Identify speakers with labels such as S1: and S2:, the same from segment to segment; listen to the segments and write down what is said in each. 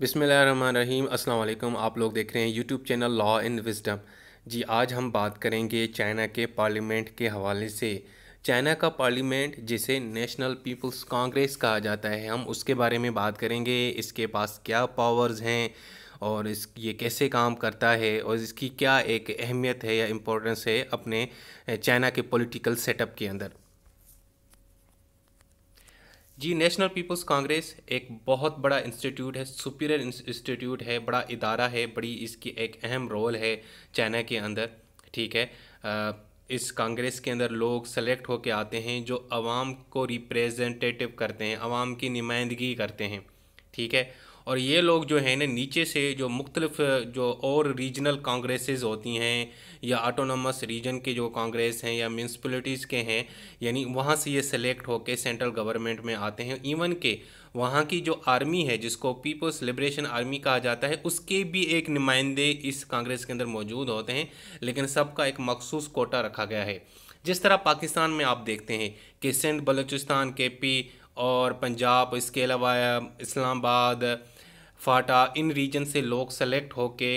S1: बिसमीम अल्लाम आप लोग देख रहे हैं YouTube channel Law and Wisdom जी आज हम बात करेंगे चाइना के पार्लियामेंट के हवाले से चाइना का पार्लियामेंट जिसे नेशनल पीपल्स कांग्रेस कहा जाता है हम उसके बारे में बात करेंगे इसके पास क्या पावर्स हैं और इस ये कैसे काम करता है और इसकी क्या एक अहमियत है या इम्पोर्टेंस है अपने चाइना के पॉलिटिकल सेटअप के अंदर जी नेशनल पीपल्स कांग्रेस एक बहुत बड़ा इंस्टीट्यूट है सुपीरियर इंस्टीट्यूट है बड़ा इदारा है बड़ी इसकी एक अहम रोल है चाइना के अंदर ठीक है आ, इस कांग्रेस के अंदर लोग सेलेक्ट होके आते हैं जो आवाम को रिप्रेजेंटेटिव करते हैं आवाम की नुमाइंदगी करते हैं ठीक है और ये लोग जो है ना नीचे से जो मुख्तलफ़ जो और रीजनल कांग्रेसेस होती हैं या आटोनमस रीजन के जो कांग्रेस हैं या म्यूनसपलिटीज़ के हैं यानी वहाँ से ये सिलेक्ट होकर सेंट्रल गवर्नमेंट में आते हैं इवन के वहाँ की जो आर्मी है जिसको पीपल्स लिब्रेशन आर्मी कहा जाता है उसके भी एक नुमाइंदे इस कांग्रेस के अंदर मौजूद होते हैं लेकिन सबका एक मखसूस कोटा रखा गया है जिस तरह पाकिस्तान में आप देखते हैं कि सिंध बलूचिस्तान के पी और पंजाब इसके अलावा इस्लामाबाद फाटा इन रीजन से लोग सेलेक्ट होके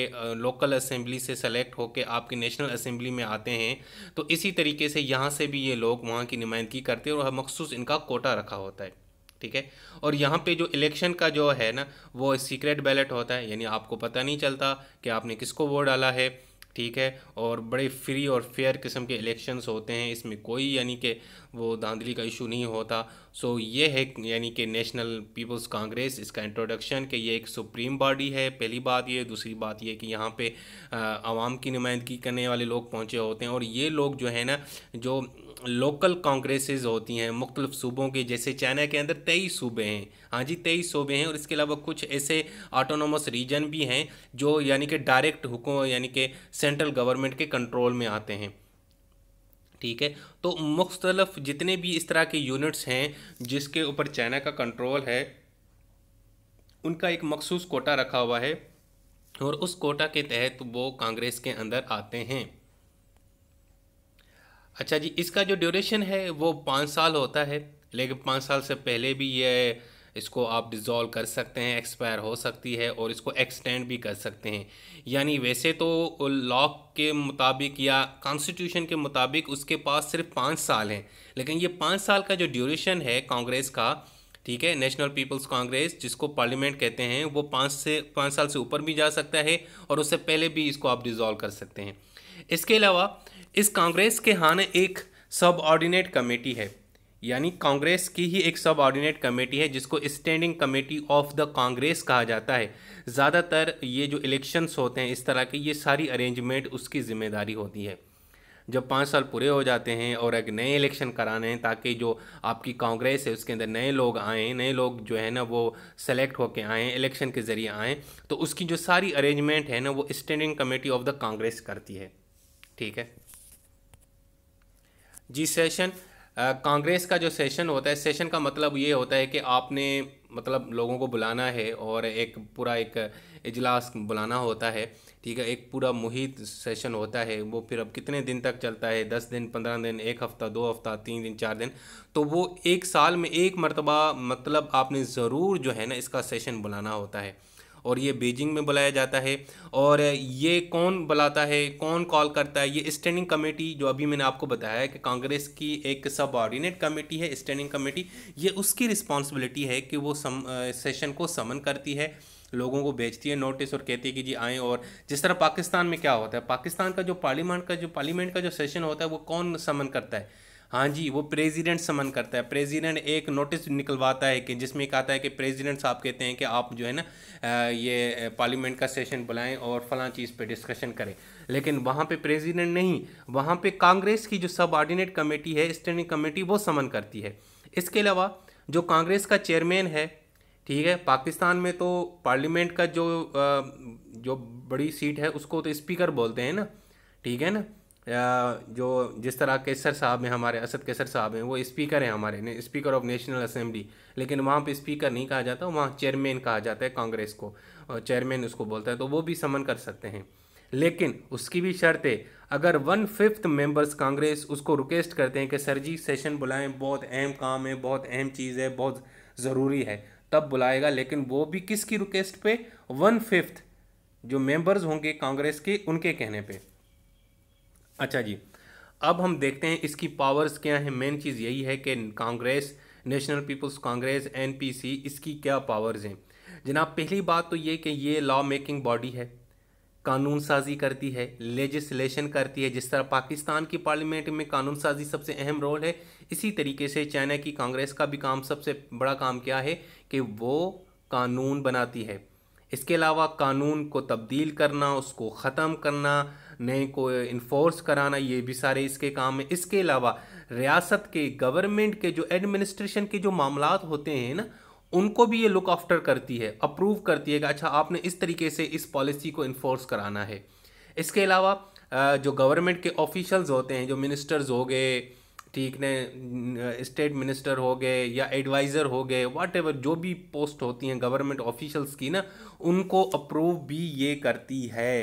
S1: लोकल असेंबली से सेलेक्ट होके आपके नेशनल असेंबली में आते हैं तो इसी तरीके से यहाँ से भी ये लोग वहाँ की नुमाइंदगी करते हैं और मखसूस इनका कोटा रखा होता है ठीक है और यहाँ पे जो इलेक्शन का जो है ना वो सीक्रेट बैलेट होता है यानी आपको पता नहीं चलता कि आपने किसको वोट डाला है ठीक है और बड़े फ्री और फेयर किस्म के इलेक्शंस होते हैं इसमें कोई यानी कि वो धांधली का इशू नहीं होता सो ये है यानी कि नेशनल पीपल्स कांग्रेस इसका इंट्रोडक्शन कि ये एक सुप्रीम बॉडी है पहली बात ये दूसरी बात ये कि यहाँ पे आवाम की नुमाइंदगी करने वाले लोग पहुँचे होते हैं और ये लोग जो है ना जो लोकल कांग्रेस होती हैं मुख्तलिफ सूबों की जैसे चाइना के अंदर तेईस सूबे हैं हाँ जी तेईस सूबे हैं और इसके अलावा कुछ ऐसे ऑटोनोमस रीजन भी हैं जो यानी कि डायरेक्ट हुकों यानी कि सेंट्रल गवर्नमेंट के कंट्रोल में आते हैं ठीक है तो मुख्तलफ जितने भी इस तरह के यूनिट्स हैं जिसके ऊपर चाइना का कंट्रोल है उनका एक मखसूस कोटा रखा हुआ है और उस कोटा के तहत वो कांग्रेस के अंदर आते हैं अच्छा जी इसका जो ड्यूरेशन है वो पाँच साल होता है लेकिन पाँच साल से पहले भी ये इसको आप डिज़ोल्व कर सकते हैं एक्सपायर हो सकती है और इसको एक्सटेंड भी कर सकते हैं यानी वैसे तो लॉ के मुताबिक या कॉन्स्टिट्यूशन के मुताबिक उसके पास सिर्फ पाँच साल हैं लेकिन ये पाँच साल का जो ड्यूरेशन है कांग्रेस का ठीक है नेशनल पीपल्स कांग्रेस जिसको पार्लियामेंट कहते हैं वो पाँच से पाँच साल से ऊपर भी जा सकता है और उससे पहले भी इसको आप डिज़ोल्व कर सकते हैं इसके अलावा इस कांग्रेस के हाने एक सब ऑर्डिनेट कमेटी है यानी कांग्रेस की ही एक सब ऑर्डिनेट कमेटी है जिसको standing committee of the Congress कहा जाता है ज़्यादातर ये जो इलेक्शंस होते हैं इस तरह के ये सारी अरेंजमेंट उसकी जिम्मेदारी होती है जब पाँच साल पूरे हो जाते हैं और एक नए इलेक्शन कराने हैं ताकि जो आपकी कांग्रेस है उसके अंदर नए लोग आएँ नए लोग जो है ना वो सेलेक्ट होके आएँ इलेक्शन के ज़रिए आएँ तो उसकी जो सारी अरेंजमेंट है ना वो standing committee of the Congress करती है ठीक है जी सेशन कांग्रेस का जो सेशन होता है सेशन का मतलब ये होता है कि आपने मतलब लोगों को बुलाना है और एक पूरा एक इजलास बुलाना होता है ठीक है एक पूरा मुहित सेशन होता है वो फिर अब कितने दिन तक चलता है दस दिन पंद्रह दिन एक हफ़्ता दो हफ़्ता तीन दिन चार दिन तो वो एक साल में एक मरतबा मतलब आपने ज़रूर जो है ना इसका सेशन बुलाना होता है और ये बीजिंग में बुलाया जाता है और ये कौन बुलाता है कौन कॉल करता है ये स्टैंडिंग कमेटी जो अभी मैंने आपको बताया है कि कांग्रेस की एक सब ऑर्डिनेट कमेटी है स्टैंडिंग कमेटी ये उसकी रिस्पॉन्सिबिलिटी है कि वो सम सेशन को समन करती है लोगों को भेजती है नोटिस और कहती है कि जी आएँ और जिस तरह पाकिस्तान में क्या होता है पाकिस्तान का जो पार्लियामेंट का जो पार्लियामेंट का जो सेशन होता है वो कौन समन करता है हाँ जी वो प्रेसिडेंट समन करता है प्रेसिडेंट एक नोटिस निकलवाता है कि जिसमें कहता है कि प्रेसिडेंट साहब कहते हैं कि आप जो है ना ये पार्लियामेंट का सेशन बुलाएं और फला चीज़ पे डिस्कशन करें लेकिन वहाँ पे प्रेसिडेंट नहीं वहाँ पे कांग्रेस की जो सब ऑर्डिनेट कमेटी है स्टैंडिंग कमेटी वो समन करती है इसके अलावा जो कांग्रेस का चेयरमैन है ठीक है पाकिस्तान में तो पार्लियामेंट का जो जो बड़ी सीट है उसको तो स्पीकर बोलते हैं ना ठीक है ना जो जिस तरह केसर साहब हैं हमारे असद केसर साहब हैं वो स्पीकर हैं हमारे स्पीकर ऑफ नेशनल असेंबली लेकिन वहाँ पे स्पीकर नहीं कहा जाता वहाँ चेयरमैन कहा जाता है कांग्रेस को और चेयरमैन उसको बोलता है तो वो भी समन कर सकते हैं लेकिन उसकी भी शर्त है अगर वन फिफ्थ मेंबर्स कांग्रेस उसको रिक्वेस्ट करते हैं कि सर जी सेशन बुलाएं बहुत अहम काम है बहुत अहम चीज़ है बहुत ज़रूरी है तब बुलाएगा लेकिन वो भी किसकी रिक्वेस्ट पे वन फिफ्थ जो मेंबर्स होंगे कांग्रेस के उनके कहने पर अच्छा जी अब हम देखते हैं इसकी पावर्स क्या हैं मेन चीज़ यही है कि Congress National People's Congress NPC इसकी क्या पावर्स हैं जनाब पहली बात तो ये कि ये लॉ मेकिंग बॉडी है कानून साजी करती है लेजिस्लेशन करती है जिस तरह पाकिस्तान की पार्लियामेंट में कानून साजी सबसे अहम रोल है इसी तरीके से चाइना की कांग्रेस का भी काम सबसे बड़ा काम क्या है कि वो कानून बनाती है इसके अलावा कानून को तब्दील करना उसको ख़त्म करना नए को इन्फोर्स कराना ये भी सारे इसके काम है इसके अलावा रियासत के गवर्नमेंट के जो एडमिनिस्ट्रेशन के जो मामला होते हैं ना उनको भी ये लुक आफ्टर करती है अप्रूव करती है कि अच्छा आपने इस तरीके से इस पॉलिसी को इन्फोर्स कराना है इसके अलावा जो गवर्नमेंट के ऑफिशल्स होते हैं जो मिनिस्टर्स हो गए ठीक ने स्टेट मिनिस्टर हो गए या एडवाइज़र हो गए वाट एवर जो भी पोस्ट होती हैं गवर्नमेंट ऑफिशल्स की ना उनको अप्रूव भी ये करती है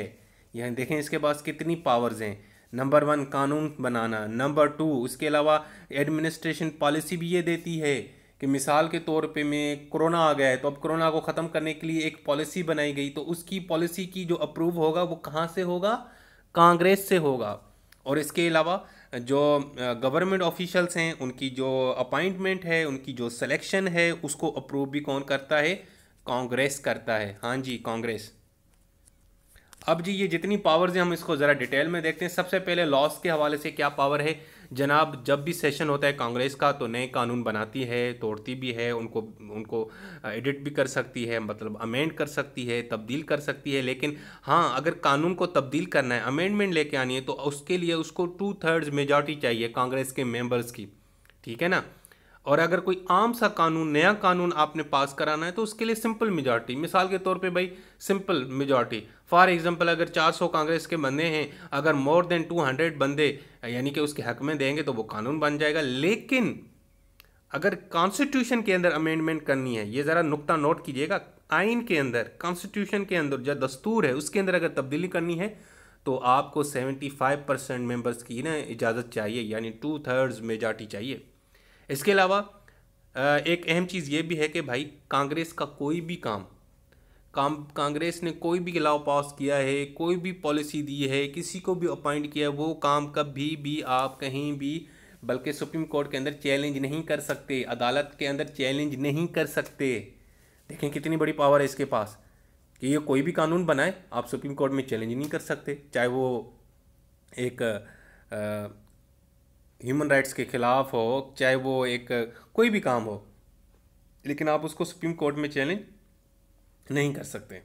S1: यहाँ देखें इसके पास कितनी पावर्स हैं नंबर वन कानून बनाना नंबर टू उसके अलावा एडमिनिस्ट्रेशन पॉलिसी भी ये देती है कि मिसाल के तौर पे में कोरोना आ गया है तो अब कोरोना को ख़त्म करने के लिए एक पॉलिसी बनाई गई तो उसकी पॉलिसी की जो अप्रूव होगा वो कहाँ से होगा कांग्रेस से होगा और इसके अलावा जो गवर्नमेंट ऑफिशल्स हैं उनकी जो अपॉइंटमेंट है उनकी जो सिलेक्शन है उसको अप्रूव भी कौन करता है कांग्रेस करता है हाँ जी कांग्रेस अब जी ये जितनी पावर्स हैं हम इसको ज़रा डिटेल में देखते हैं सबसे पहले लॉस के हवाले से क्या पावर है जनाब जब भी सेशन होता है कांग्रेस का तो नए कानून बनाती है तोड़ती भी है उनको उनको एडिट भी कर सकती है मतलब अमेंड कर सकती है तब्दील कर सकती है लेकिन हाँ अगर कानून को तब्दील करना है अमेंडमेंट लेके आनी है तो उसके लिए उसको टू थर्ड्स मेजॉरिटी चाहिए कांग्रेस के मेम्बर्स की ठीक है ना और अगर कोई आम सा कानून नया कानून आपने पास कराना है तो उसके लिए सिंपल मेजॉरिटी मिसाल के तौर पे भाई सिंपल मेजॉरिटी फॉर एग्जांपल अगर 400 कांग्रेस के बंदे हैं अगर मोर देन 200 बंदे यानी कि उसके हक में देंगे तो वो कानून बन जाएगा लेकिन अगर कॉन्स्टिट्यूशन के अंदर अमेंडमेंट करनी है ये ज़रा नुकता नोट कीजिएगा आइन के अंदर कॉन्स्टिट्यूशन के अंदर जो दस्तूर है उसके अंदर अगर तब्दीली करनी है तो आपको सेवेंटी फाइव परसेंट मेम्बर्स की ना इजाज़त चाहिए यानी टू थर्ड्स मेजॉरिटी चाहिए इसके अलावा एक अहम चीज़ ये भी है कि भाई कांग्रेस का कोई भी काम काम कांग्रेस ने कोई भी लाव पास किया है कोई भी पॉलिसी दी है किसी को भी अपॉइंट किया है वो काम कभी भी आप कहीं भी बल्कि सुप्रीम कोर्ट के अंदर चैलेंज नहीं कर सकते अदालत के अंदर चैलेंज नहीं कर सकते देखें कितनी बड़ी पावर है इसके पास कि ये कोई भी कानून बनाए आप सुप्रीम कोर्ट में चैलेंज नहीं कर सकते चाहे वो एक आ, ह्यूमन राइट्स के ख़िलाफ़ हो चाहे वो एक कोई भी काम हो लेकिन आप उसको सुप्रीम कोर्ट में चैलेंज नहीं कर सकते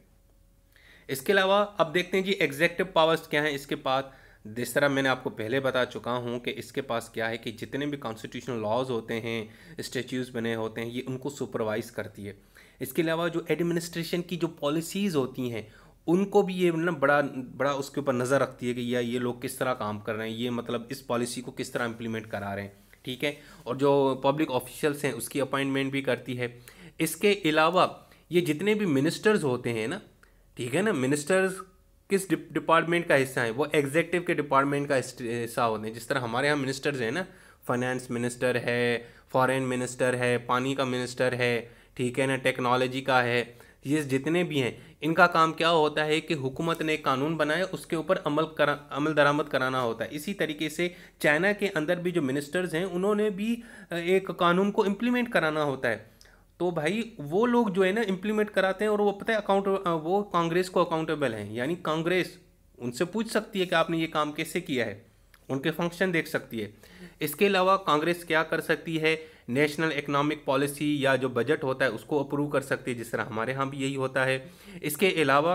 S1: इसके अलावा अब देखते हैं जी एग्जैक्टिव पावर्स क्या हैं इसके पास जिस तरह मैंने आपको पहले बता चुका हूँ कि इसके पास क्या है कि जितने भी कॉन्स्टिट्यूशनल लॉज होते हैं स्टेच्यूज़ बने होते हैं ये उनको सुपरवाइज़ करती है इसके अलावा जो एडमिनिस्ट्रेशन की जो पॉलिसीज़ होती हैं उनको भी ये ना मतलब बड़ा बड़ा उसके ऊपर नज़र रखती है कि या ये लोग किस तरह काम कर रहे हैं ये मतलब इस पॉलिसी को किस तरह इम्प्लीमेंट करा रहे हैं ठीक है और जो पब्लिक ऑफिशियल्स हैं उसकी अपॉइंटमेंट भी करती है इसके अलावा ये जितने भी मिनिस्टर्स होते हैं ना ठीक है ना मिनिस्टर्स किस डिपार्टमेंट का हिस्सा है वो एग्जेक्टिव के डिपार्टमेंट का हिस्सा होते हैं जिस तरह हमारे यहाँ मिनिस्टर्स हैं ना फाइनेंस मिनिस्टर है फॉरेन मिनिस्टर है पानी का मिनिस्टर है ठीक है ना टेक्नोलॉजी का है ये जितने भी हैं इनका काम क्या होता है कि हुकूमत ने कानून बनाया उसके ऊपर अमल करा अमल दरामद कराना होता है इसी तरीके से चाइना के अंदर भी जो मिनिस्टर्स हैं उन्होंने भी एक कानून को इम्प्लीमेंट कराना होता है तो भाई वो लोग जो है ना इम्प्लीमेंट कराते हैं और वो पता है अकाउंट वो कांग्रेस को अकाउंटेबल हैं यानी कांग्रेस उनसे पूछ सकती है कि आपने ये काम कैसे किया है उनके फंक्शन देख सकती है इसके अलावा कांग्रेस क्या कर सकती है नेशनल इकोनॉमिक पॉलिसी या जो बजट होता है उसको अप्रूव कर सकती है जिस तरह हमारे यहाँ भी यही होता है इसके अलावा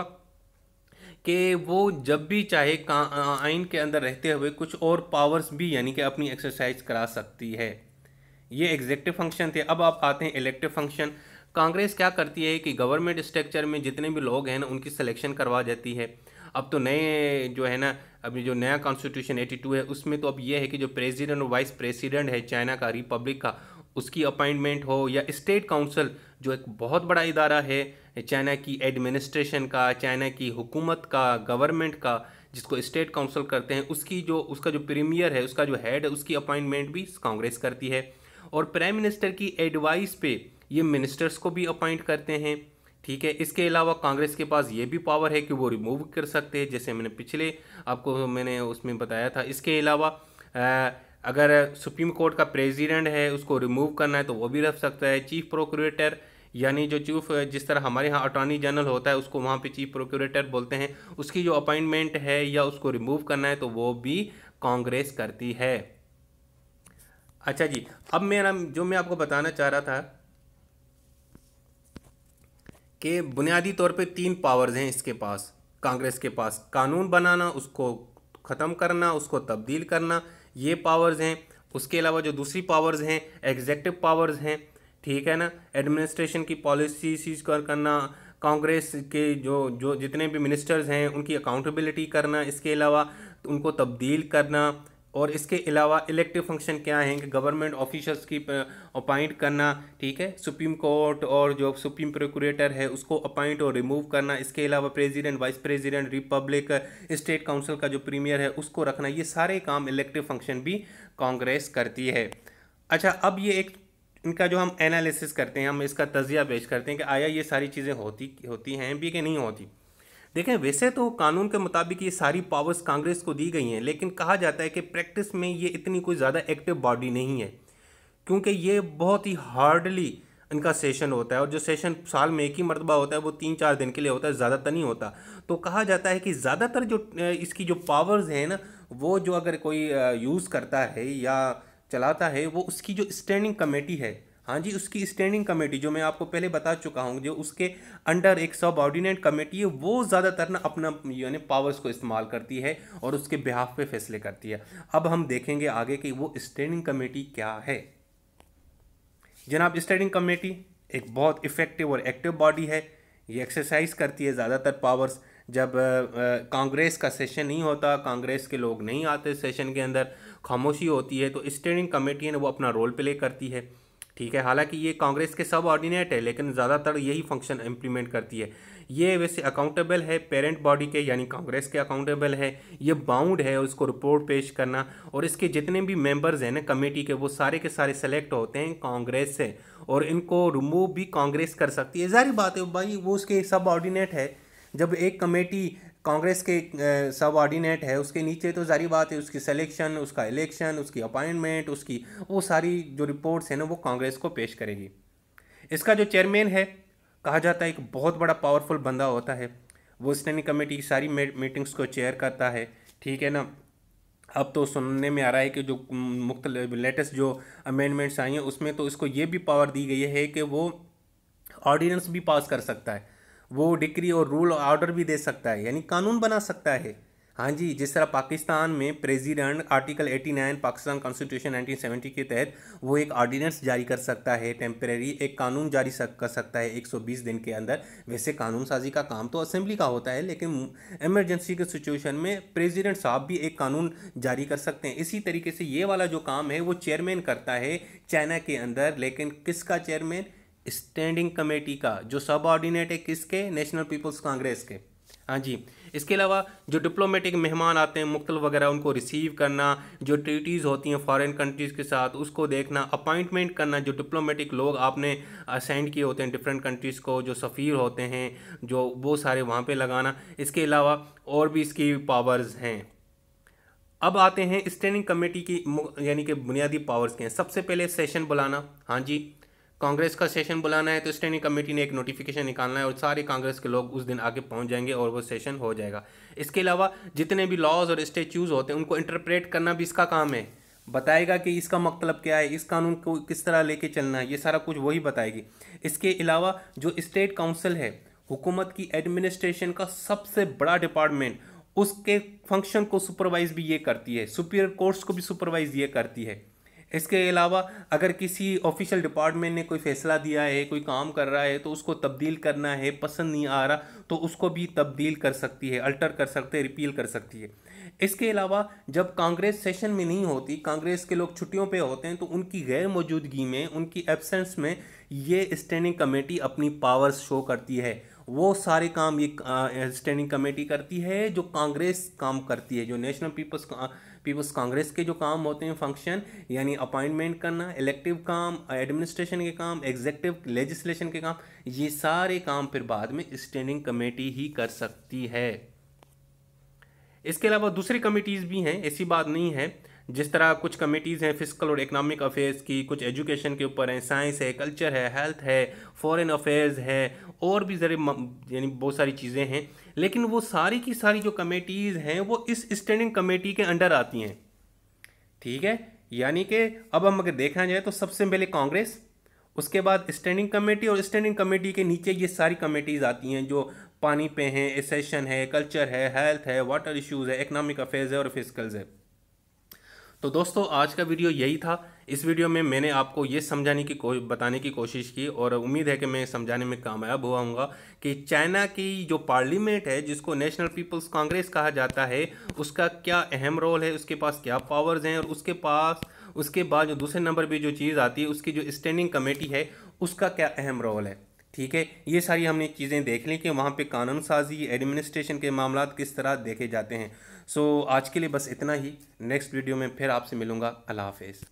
S1: कि वो जब भी चाहे आइन के अंदर रहते हुए कुछ और पावर्स भी यानी कि अपनी एक्सरसाइज करा सकती है ये एग्जेक्टिव फंक्शन थे अब आप आते हैं इलेक्टिव फंक्शन कांग्रेस क्या करती है कि गवर्नमेंट स्ट्रक्चर में जितने भी लोग हैं ना उनकी सिलेक्शन करवा जाती है अब तो नए जो है ना अभी जो नया कॉन्स्टिट्यूशन 82 है उसमें तो अब यह है कि जो प्रेसिडेंट और वाइस प्रेसिडेंट है चाइना का रिपब्लिक का उसकी अपॉइंटमेंट हो या स्टेट काउंसिल जो एक बहुत बड़ा इदारा है चाइना की एडमिनिस्ट्रेशन का चाइना की हुकूमत का गवर्नमेंट का जिसको स्टेट काउंसिल करते हैं उसकी जो उसका जो प्रीमियर है उसका जो हेड है उसकी अपॉइंटमेंट भी कांग्रेस करती है और प्राइम मिनिस्टर की एडवाइस पे ये मिनिस्टर्स को भी अपॉइंट करते हैं ठीक है इसके अलावा कांग्रेस के पास ये भी पावर है कि वो रिमूव कर सकते हैं जैसे मैंने पिछले आपको मैंने उसमें बताया था इसके अलावा अगर सुप्रीम कोर्ट का प्रेसिडेंट है उसको रिमूव करना है तो वो भी रख सकता है चीफ प्रोक्यूरेटर यानी जो चीफ जिस तरह हमारे यहाँ अटॉर्नी जनरल होता है उसको वहाँ पे चीफ प्रोक्यूरेटर बोलते हैं उसकी जो अपॉइंटमेंट है या उसको रिमूव करना है तो वो भी कांग्रेस करती है अच्छा जी अब मेरा जो मैं आपको बताना चाह रहा था कि बुनियादी तौर पर तीन पावर्स हैं इसके पास कांग्रेस के पास कानून बनाना उसको ख़त्म करना उसको तब्दील करना ये पावर्स हैं उसके अलावा जो दूसरी पावर्स हैं एग्जेक्टिव पावर्स हैं ठीक है ना एडमिनिस्ट्रेशन की पॉलिसी चीज कर करना कांग्रेस के जो जो जितने भी मिनिस्टर्स हैं उनकी अकाउंटेबिलिटी करना इसके अलावा उनको तब्दील करना और इसके अलावा इलेक्टिव फंक्शन क्या हैं कि गवर्नमेंट ऑफिसर्स की अपॉइंट करना ठीक है सुप्रीम कोर्ट और जो सुप्रीम प्रोक्यूरेटर है उसको अपॉइंट और रिमूव करना इसके अलावा president vice president republic state council का जो प्रीमियर है उसको रखना ये सारे काम इलेक्टिव फंक्शन भी कांग्रेस करती है अच्छा अब ये एक इनका जो हम एनालिसिस करते हैं हम इसका तजिया पेश करते हैं कि आया ये सारी चीज़ें होती होती हैं भी कि नहीं होती देखें वैसे तो कानून के मुताबिक ये सारी पावर्स कांग्रेस को दी गई हैं लेकिन कहा जाता है कि प्रैक्टिस में ये इतनी कोई ज़्यादा एक्टिव बॉडी नहीं है क्योंकि ये बहुत ही हार्डली इनका सेशन होता है और जो सेशन साल में एक ही मरतबा होता है वो तीन चार दिन के लिए होता है ज़्यादातर तो नहीं होता तो कहा जाता है कि ज़्यादातर जो इसकी जो पावर्स हैं ना वो जो अगर कोई यूज़ करता है या चलाता है वो उसकी जो स्टैंडिंग कमेटी है हाँ जी उसकी स्टैंडिंग कमेटी जो मैं आपको पहले बता चुका हूँ जो उसके अंडर एक सब ऑर्डिनेट कमेटी है वो ज़्यादातर ना अपना यानी पावर्स को इस्तेमाल करती है और उसके बिहाफ पे फैसले करती है अब हम देखेंगे आगे कि वो स्टैंडिंग कमेटी क्या है जनाब स्टैंडिंग कमेटी एक बहुत इफ़ेक्टिव और एक्टिव बॉडी है ये एक्सरसाइज करती है ज़्यादातर पावर्स जब कांग्रेस का सेशन नहीं होता कांग्रेस के लोग नहीं आते सेशन के अंदर खामोशी होती है तो स्टैंडिंग कमेटी ने वो अपना रोल प्ले करती है ठीक है हालांकि ये कांग्रेस के सब ऑर्डिनेट है लेकिन ज़्यादातर यही फंक्शन इम्प्लीमेंट करती है ये वैसे अकाउंटेबल है पेरेंट बॉडी के यानी कांग्रेस के अकाउंटेबल है ये बाउंड है उसको रिपोर्ट पेश करना और इसके जितने भी मेंबर्स हैं ना कमेटी के वो सारे के सारे सेलेक्ट होते हैं कांग्रेस से और इनको रिमूव भी कांग्रेस कर सकती है जारी बात है भाई वो उसके सब ऑर्डिनेट है जब एक कमेटी कांग्रेस के सब ऑर्डिनेट है उसके नीचे तो जारी बात है उसकी सिलेक्शन उसका इलेक्शन उसकी अपॉइंटमेंट उसकी वो सारी जो रिपोर्ट्स हैं ना वो कांग्रेस को पेश करेगी इसका जो चेयरमैन है कहा जाता है एक बहुत बड़ा पावरफुल बंदा होता है वो स्टैंडिंग कमेटी की सारी मीटिंग्स को चेयर करता है ठीक है ना अब तो सुनने में आ रहा है कि जो मुख्त लेटेस्ट जो अमेंडमेंट्स आई हैं उसमें तो इसको ये भी पावर दी गई है कि वो ऑर्डिनेंस भी पास कर सकता है वो डिक्री और रूल ऑर्डर भी दे सकता है यानी कानून बना सकता है हाँ जी जिस तरह पाकिस्तान में प्रेसिडेंट आर्टिकल 89 पाकिस्तान कॉन्स्टिट्यूशन 1970 के तहत वो एक ऑर्डिनेंस जारी कर सकता है टेम्परेरी एक कानून जारी सक, कर सकता है 120 दिन के अंदर वैसे कानून साजी का काम तो असेंबली का होता है लेकिन इमरजेंसी के सिचुएशन में प्रेसिडेंट साहब भी एक कानून जारी कर सकते हैं इसी तरीके से ये वाला जो काम है वो चेयरमैन करता है चाइना के अंदर लेकिन किसका चेयरमैन स्टैंडिंग कमेटी का जो सब ऑर्डिनेट है किसके नेशनल पीपल्स कांग्रेस के हाँ जी इसके अलावा जो डिप्लोमेटिक मेहमान आते हैं मुख्तल वगैरह उनको रिसीव करना जो ट्रीटीज़ होती हैं फॉरेन कंट्रीज़ के साथ उसको देखना अपॉइंटमेंट करना जो डिप्लोमेटिक लोग आपने असेंड किए होते हैं डिफरेंट कंट्रीज़ को जो सफ़ीर होते हैं जो वो सारे वहाँ पे लगाना इसके अलावा और भी इसकी पावर्स हैं अब आते हैं स्टैंडिंग कमेटी की यानी कि बुनियादी पावर्स के हैं सबसे पहले सेशन बुलाना हाँ जी कांग्रेस का सेशन बुलाना है तो स्टैंडिंग कमेटी ने एक नोटिफिकेशन निकालना है और सारे कांग्रेस के लोग उस दिन आके पहुंच जाएंगे और वो सेशन हो जाएगा इसके अलावा जितने भी लॉज और स्टेच्यूज़ होते हैं उनको इंटरप्रेट करना भी इसका काम है बताएगा कि इसका मतलब क्या है इस कानून को किस तरह लेके चलना है ये सारा कुछ वही बताएगी इसके अलावा जो स्टेट काउंसिल है हुकूमत की एडमिनिस्ट्रेशन का सबसे बड़ा डिपार्टमेंट उसके फंक्शन को सुपरवाइज भी ये करती है सुपीरियर कोर्ट्स को भी सुपरवाइज ये करती है इसके अलावा अगर किसी ऑफिशियल डिपार्टमेंट ने कोई फैसला दिया है कोई काम कर रहा है तो उसको तब्दील करना है पसंद नहीं आ रहा तो उसको भी तब्दील कर सकती है अल्टर कर सकते रिपील कर सकती है इसके अलावा जब कांग्रेस सेशन में नहीं होती कांग्रेस के लोग छुट्टियों पे होते हैं तो उनकी गैर मौजूदगी में उनकी एब्सेंस में ये स्टैंडिंग कमेटी अपनी पावर्स शो करती है वो सारे काम ये स्टैंडिंग कमेटी करती है जो कांग्रेस काम करती है जो नेशनल पीपल्स पीपल्स कांग्रेस के जो काम होते हैं फंक्शन यानी अपॉइंटमेंट करना इलेक्टिव काम एडमिनिस्ट्रेशन के काम एग्जेक्टिव लेजिस्लेशन के काम ये सारे काम फिर बाद में स्टैंडिंग कमेटी ही कर सकती है इसके अलावा दूसरी कमेटीज़ भी हैं ऐसी बात नहीं है जिस तरह कुछ कमेटीज़ हैं फिजिकल और इकनॉमिक अफेयर्स की कुछ एजुकेशन के ऊपर हैं साइंस है कल्चर है हेल्थ है फॉरेन अफेयर्स है और भी ज़रिए यानी बहुत सारी चीज़ें हैं लेकिन वो सारी की सारी जो कमेटीज़ हैं वो इस स्टैंडिंग कमेटी के अंडर आती हैं ठीक है यानी कि अब हम अगर देखा जाए तो सबसे पहले कांग्रेस उसके बाद स्टैंडिंग कमेटी और स्टैंडिंग कमेटी के नीचे ये सारी कमेटीज़ आती हैं जो पानी पे हैं एसेशन है कल्चर है हेल्थ है वाटर इश्यूज़ है इकनॉमिक अफेयर्स है और फिजिकल्स है तो दोस्तों आज का वीडियो यही था इस वीडियो में मैंने आपको ये समझाने की को बताने की कोशिश की और उम्मीद है कि मैं समझाने में कामयाब हुआ हूँ कि चाइना की जो पार्लियामेंट है जिसको नेशनल पीपल्स कांग्रेस कहा जाता है उसका क्या अहम रोल है उसके पास क्या पावर्स हैं और उसके पास उसके बाद जो दूसरे नंबर पर जो चीज़ आती है उसकी जो स्टैंडिंग कमेटी है उसका क्या अहम रोल है ठीक है ये सारी हमने चीज़ें देख ली कि वहाँ पर कानून साजी एडमिनिस्ट्रेशन के मामला किस तरह देखे जाते हैं सो so, आज के लिए बस इतना ही नेक्स्ट वीडियो में फिर आपसे मिलूँगा अल्लाह हाफिज़